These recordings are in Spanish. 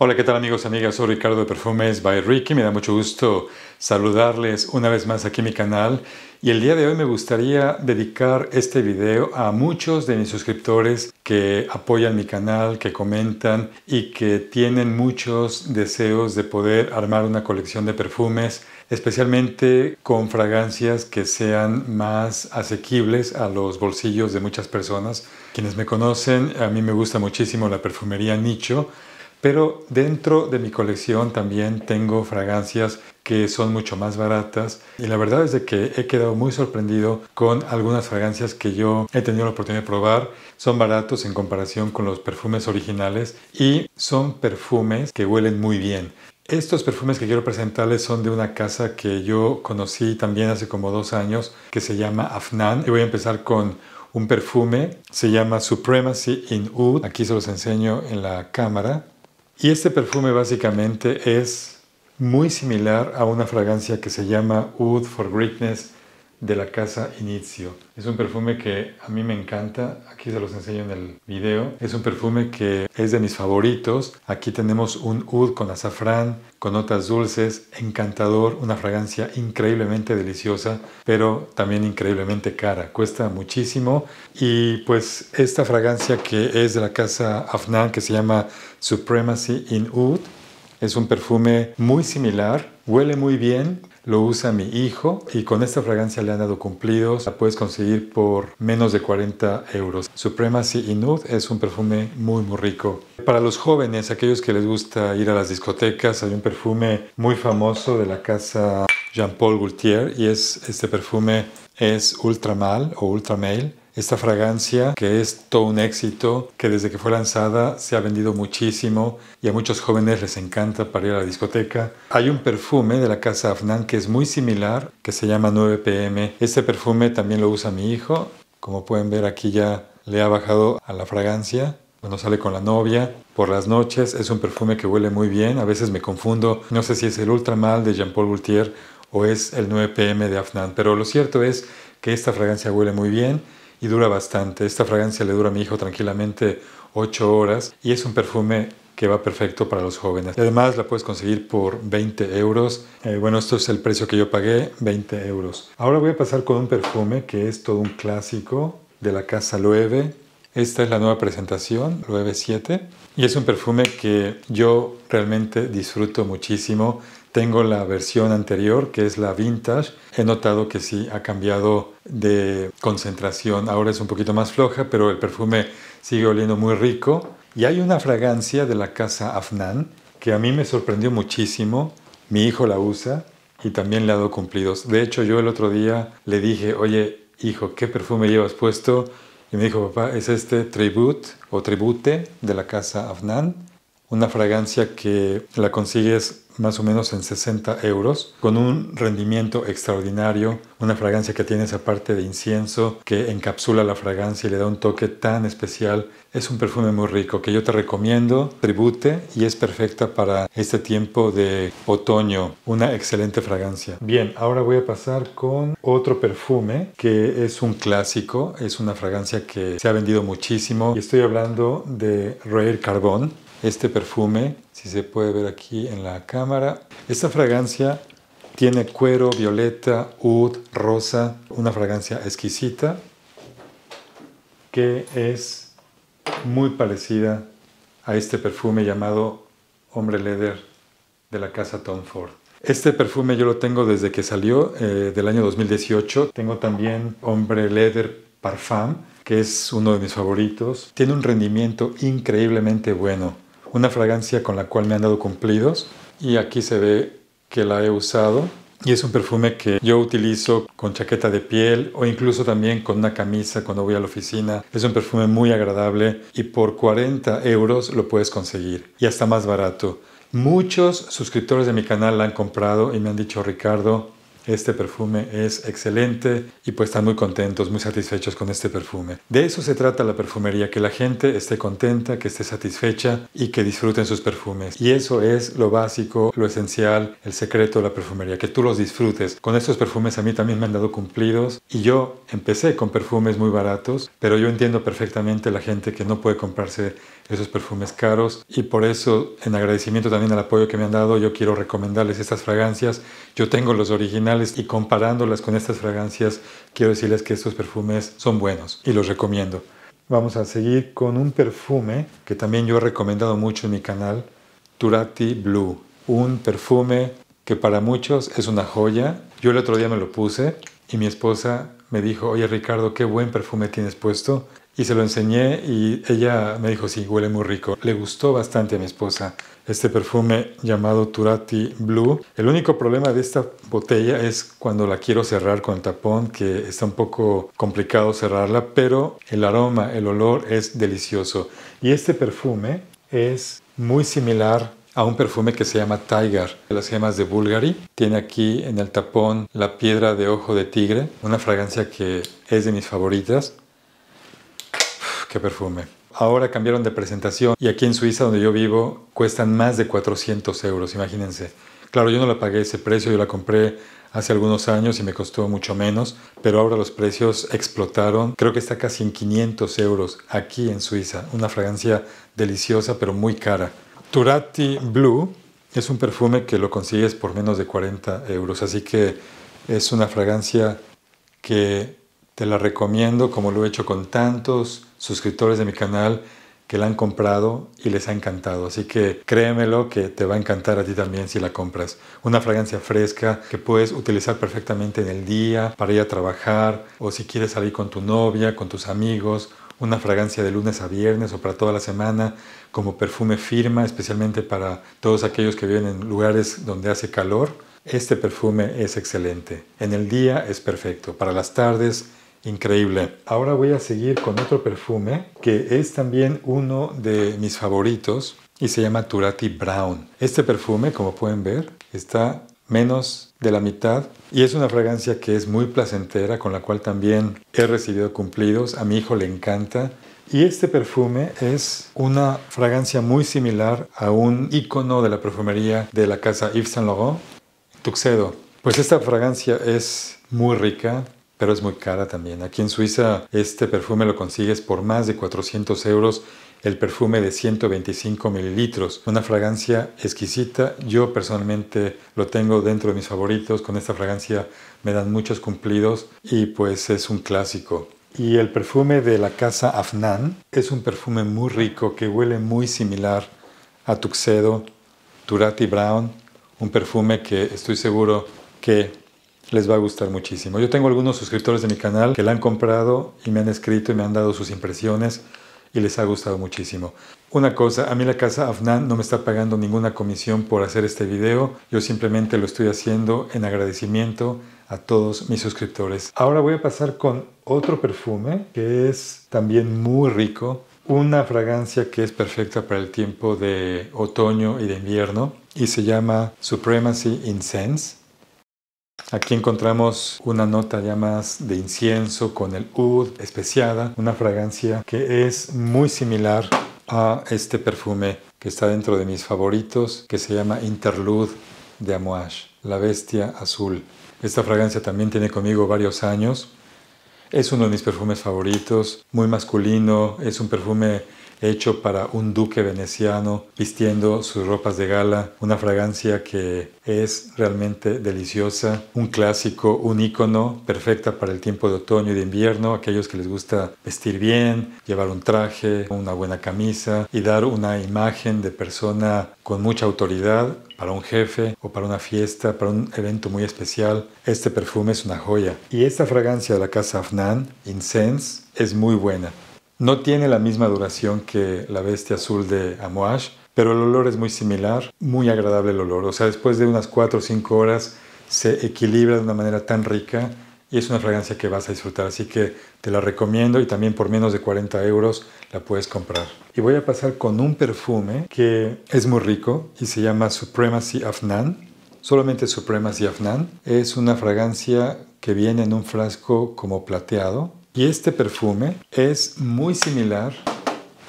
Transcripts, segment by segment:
Hola, ¿qué tal amigos, amigas? Soy Ricardo de Perfumes by Ricky. Me da mucho gusto saludarles una vez más aquí en mi canal. Y el día de hoy me gustaría dedicar este video a muchos de mis suscriptores que apoyan mi canal, que comentan y que tienen muchos deseos de poder armar una colección de perfumes, especialmente con fragancias que sean más asequibles a los bolsillos de muchas personas. Quienes me conocen, a mí me gusta muchísimo la perfumería nicho pero dentro de mi colección también tengo fragancias que son mucho más baratas y la verdad es de que he quedado muy sorprendido con algunas fragancias que yo he tenido la oportunidad de probar. Son baratos en comparación con los perfumes originales y son perfumes que huelen muy bien. Estos perfumes que quiero presentarles son de una casa que yo conocí también hace como dos años que se llama Afnan y voy a empezar con un perfume, se llama Supremacy in U. aquí se los enseño en la cámara. Y este perfume básicamente es muy similar a una fragancia que se llama Wood for Greatness de la casa Inizio. Es un perfume que a mí me encanta, aquí se los enseño en el video. Es un perfume que es de mis favoritos. Aquí tenemos un oud con azafrán, con notas dulces, encantador, una fragancia increíblemente deliciosa, pero también increíblemente cara. Cuesta muchísimo y pues esta fragancia que es de la casa Afnan que se llama Supremacy in Oud es un perfume muy similar, huele muy bien, lo usa mi hijo y con esta fragancia le han dado cumplidos. La puedes conseguir por menos de 40 euros. Supremacy Inud es un perfume muy muy rico. Para los jóvenes, aquellos que les gusta ir a las discotecas, hay un perfume muy famoso de la casa Jean-Paul Gaultier y es este perfume es ultra Ultramal o ultra Ultramale. Esta fragancia que es todo un éxito, que desde que fue lanzada se ha vendido muchísimo y a muchos jóvenes les encanta para ir a la discoteca. Hay un perfume de la casa Afnan que es muy similar, que se llama 9PM. Este perfume también lo usa mi hijo. Como pueden ver aquí ya le ha bajado a la fragancia cuando sale con la novia. Por las noches es un perfume que huele muy bien. A veces me confundo. No sé si es el Ultramal de Jean-Paul Gaultier o es el 9PM de Afnan. Pero lo cierto es que esta fragancia huele muy bien y dura bastante. Esta fragancia le dura a mi hijo tranquilamente 8 horas y es un perfume que va perfecto para los jóvenes. además la puedes conseguir por 20 euros. Eh, bueno, esto es el precio que yo pagué, 20 euros. Ahora voy a pasar con un perfume que es todo un clásico de la casa Loewe. Esta es la nueva presentación, Loewe 7. Y es un perfume que yo realmente disfruto muchísimo. Tengo la versión anterior, que es la vintage. He notado que sí ha cambiado de concentración. Ahora es un poquito más floja, pero el perfume sigue oliendo muy rico. Y hay una fragancia de la casa Afnan que a mí me sorprendió muchísimo. Mi hijo la usa y también le ha dado cumplidos. De hecho, yo el otro día le dije, oye, hijo, ¿qué perfume llevas puesto? Y me dijo, papá, es este Tribute o Tribute de la casa Afnan. Una fragancia que la consigues más o menos en 60 euros, con un rendimiento extraordinario, una fragancia que tiene esa parte de incienso que encapsula la fragancia y le da un toque tan especial. Es un perfume muy rico que yo te recomiendo, tribute y es perfecta para este tiempo de otoño, una excelente fragancia. Bien, ahora voy a pasar con otro perfume que es un clásico, es una fragancia que se ha vendido muchísimo y estoy hablando de Rare Carbón, este perfume, si se puede ver aquí en la cámara. Esta fragancia tiene cuero, violeta, oud, rosa, una fragancia exquisita que es muy parecida a este perfume llamado Hombre Leather de la casa Tom Ford. Este perfume yo lo tengo desde que salió eh, del año 2018. Tengo también Hombre Leather Parfum, que es uno de mis favoritos. Tiene un rendimiento increíblemente bueno una fragancia con la cual me han dado cumplidos y aquí se ve que la he usado y es un perfume que yo utilizo con chaqueta de piel o incluso también con una camisa cuando voy a la oficina. Es un perfume muy agradable y por 40 euros lo puedes conseguir y hasta más barato. Muchos suscriptores de mi canal la han comprado y me han dicho, Ricardo, este perfume es excelente y pues están muy contentos, muy satisfechos con este perfume. De eso se trata la perfumería, que la gente esté contenta, que esté satisfecha y que disfruten sus perfumes. Y eso es lo básico, lo esencial, el secreto de la perfumería, que tú los disfrutes. Con estos perfumes a mí también me han dado cumplidos y yo empecé con perfumes muy baratos, pero yo entiendo perfectamente la gente que no puede comprarse esos perfumes caros y por eso en agradecimiento también al apoyo que me han dado yo quiero recomendarles estas fragancias. Yo tengo los originales y comparándolas con estas fragancias quiero decirles que estos perfumes son buenos y los recomiendo. Vamos a seguir con un perfume que también yo he recomendado mucho en mi canal, Turati Blue, un perfume que para muchos es una joya. Yo el otro día me lo puse y mi esposa me dijo, oye Ricardo, qué buen perfume tienes puesto. Y se lo enseñé y ella me dijo, sí, huele muy rico. Le gustó bastante a mi esposa este perfume llamado Turati Blue. El único problema de esta botella es cuando la quiero cerrar con tapón, que está un poco complicado cerrarla, pero el aroma, el olor es delicioso. Y este perfume es muy similar a un perfume que se llama Tiger, de las gemas de Bulgari. Tiene aquí en el tapón la piedra de ojo de tigre, una fragancia que es de mis favoritas qué perfume. Ahora cambiaron de presentación y aquí en Suiza, donde yo vivo, cuestan más de 400 euros, imagínense. Claro, yo no la pagué ese precio, yo la compré hace algunos años y me costó mucho menos, pero ahora los precios explotaron. Creo que está casi en 500 euros aquí en Suiza. Una fragancia deliciosa, pero muy cara. Turati Blue es un perfume que lo consigues por menos de 40 euros, así que es una fragancia que te la recomiendo como lo he hecho con tantos suscriptores de mi canal que la han comprado y les ha encantado. Así que créemelo que te va a encantar a ti también si la compras. Una fragancia fresca que puedes utilizar perfectamente en el día para ir a trabajar o si quieres salir con tu novia, con tus amigos. Una fragancia de lunes a viernes o para toda la semana como perfume firma, especialmente para todos aquellos que viven en lugares donde hace calor. Este perfume es excelente. En el día es perfecto. Para las tardes Increíble. Ahora voy a seguir con otro perfume que es también uno de mis favoritos y se llama Turati Brown. Este perfume, como pueden ver, está menos de la mitad y es una fragancia que es muy placentera con la cual también he recibido cumplidos. A mi hijo le encanta. Y este perfume es una fragancia muy similar a un icono de la perfumería de la casa Yves Saint Laurent, Tuxedo. Pues esta fragancia es muy rica, pero es muy cara también. Aquí en Suiza este perfume lo consigues por más de 400 euros el perfume de 125 mililitros, una fragancia exquisita. Yo personalmente lo tengo dentro de mis favoritos, con esta fragancia me dan muchos cumplidos y pues es un clásico. Y el perfume de la casa Afnan es un perfume muy rico que huele muy similar a Tuxedo, Turati Brown, un perfume que estoy seguro que les va a gustar muchísimo. Yo tengo algunos suscriptores de mi canal que la han comprado y me han escrito y me han dado sus impresiones y les ha gustado muchísimo. Una cosa, a mí la casa Afnan no me está pagando ninguna comisión por hacer este video, yo simplemente lo estoy haciendo en agradecimiento a todos mis suscriptores. Ahora voy a pasar con otro perfume que es también muy rico, una fragancia que es perfecta para el tiempo de otoño y de invierno y se llama Supremacy Incense. Aquí encontramos una nota ya más de incienso con el oud especiada, una fragancia que es muy similar a este perfume que está dentro de mis favoritos, que se llama Interlude de Amouage, la bestia azul. Esta fragancia también tiene conmigo varios años. Es uno de mis perfumes favoritos, muy masculino, es un perfume hecho para un duque veneciano vistiendo sus ropas de gala, una fragancia que es realmente deliciosa, un clásico, un icono, perfecta para el tiempo de otoño y de invierno, aquellos que les gusta vestir bien, llevar un traje, una buena camisa y dar una imagen de persona con mucha autoridad para un jefe o para una fiesta, para un evento muy especial. Este perfume es una joya. Y esta fragancia de la casa Afnan, Incense, es muy buena. No tiene la misma duración que la bestia azul de Amouage, pero el olor es muy similar, muy agradable el olor. O sea, después de unas 4 o 5 horas se equilibra de una manera tan rica y es una fragancia que vas a disfrutar. Así que te la recomiendo y también por menos de 40 euros la puedes comprar. Y voy a pasar con un perfume que es muy rico y se llama Supremacy Afnan. Solamente Supremacy Afnan. Es una fragancia que viene en un frasco como plateado y este perfume es muy similar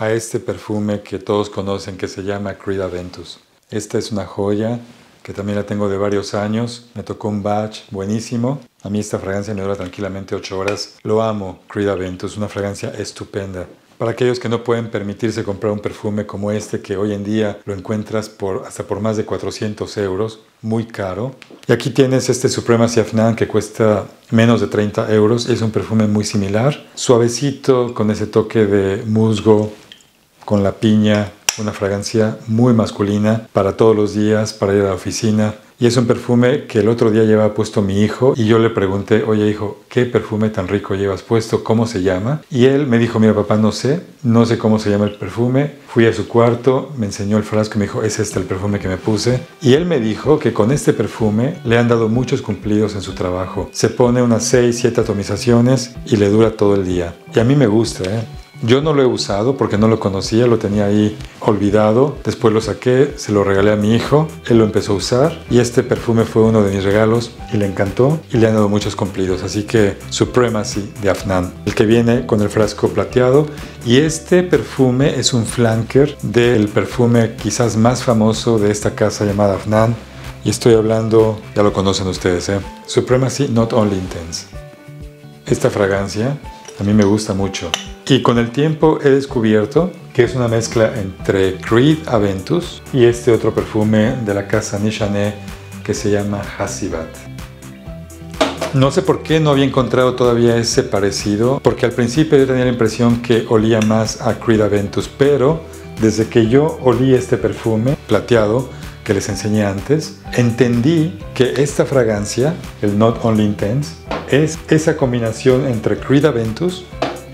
a este perfume que todos conocen que se llama Creed Aventus. Esta es una joya que también la tengo de varios años. Me tocó un batch buenísimo. A mí esta fragancia me dura tranquilamente 8 horas. Lo amo, Creed Aventus, una fragancia estupenda. Para aquellos que no pueden permitirse comprar un perfume como este, que hoy en día lo encuentras hasta por más de 400 euros, muy caro. Y aquí tienes este Suprema Afnan que cuesta menos de 30 euros. Es un perfume muy similar, suavecito, con ese toque de musgo, con la piña, una fragancia muy masculina para todos los días, para ir a la oficina. Y es un perfume que el otro día llevaba puesto mi hijo y yo le pregunté, oye hijo, ¿qué perfume tan rico llevas puesto? ¿Cómo se llama? Y él me dijo, mira papá, no sé, no sé cómo se llama el perfume. Fui a su cuarto, me enseñó el frasco y me dijo, es este el perfume que me puse. Y él me dijo que con este perfume le han dado muchos cumplidos en su trabajo. Se pone unas 6, 7 atomizaciones y le dura todo el día. Y a mí me gusta, ¿eh? Yo no lo he usado porque no lo conocía, lo tenía ahí olvidado. Después lo saqué, se lo regalé a mi hijo, él lo empezó a usar y este perfume fue uno de mis regalos y le encantó y le han dado muchos cumplidos. Así que Supremacy de Afnan, el que viene con el frasco plateado y este perfume es un flanker del perfume quizás más famoso de esta casa llamada Afnan. Y estoy hablando, ya lo conocen ustedes, ¿eh? Supremacy Not Only Intense. Esta fragancia a mí me gusta mucho. Y con el tiempo he descubierto que es una mezcla entre Creed Aventus y este otro perfume de la casa Nishané que se llama Hasibat. No sé por qué no había encontrado todavía ese parecido, porque al principio yo tenía la impresión que olía más a Creed Aventus, pero desde que yo olí este perfume plateado que les enseñé antes, entendí que esta fragancia, el Not Only Intense, es esa combinación entre Creed Aventus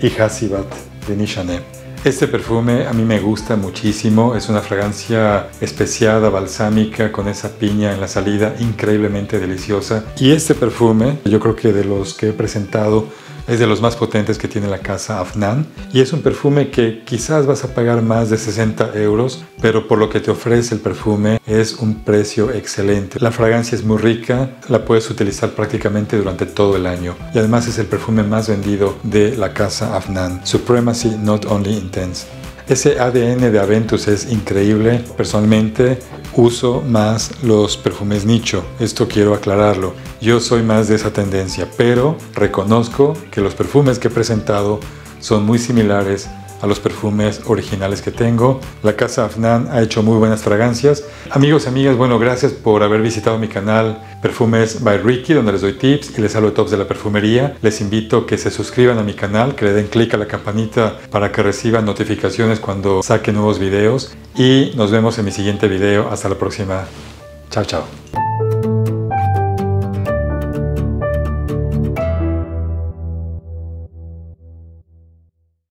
y Hasibat de Nishane. Este perfume a mí me gusta muchísimo, es una fragancia especiada, balsámica, con esa piña en la salida, increíblemente deliciosa. Y este perfume, yo creo que de los que he presentado, es de los más potentes que tiene la casa Afnan y es un perfume que quizás vas a pagar más de 60 euros, pero por lo que te ofrece el perfume es un precio excelente. La fragancia es muy rica, la puedes utilizar prácticamente durante todo el año y además es el perfume más vendido de la casa Afnan. Supremacy Not Only Intense. Ese ADN de Aventus es increíble. Personalmente uso más los perfumes nicho. Esto quiero aclararlo. Yo soy más de esa tendencia, pero reconozco que los perfumes que he presentado son muy similares a los perfumes originales que tengo. La casa Afnan ha hecho muy buenas fragancias. Amigos, amigas, bueno, gracias por haber visitado mi canal Perfumes by Ricky, donde les doy tips y les hablo de tops de la perfumería. Les invito a que se suscriban a mi canal, que le den click a la campanita para que reciban notificaciones cuando saque nuevos videos. Y nos vemos en mi siguiente video. Hasta la próxima. Chao, chao.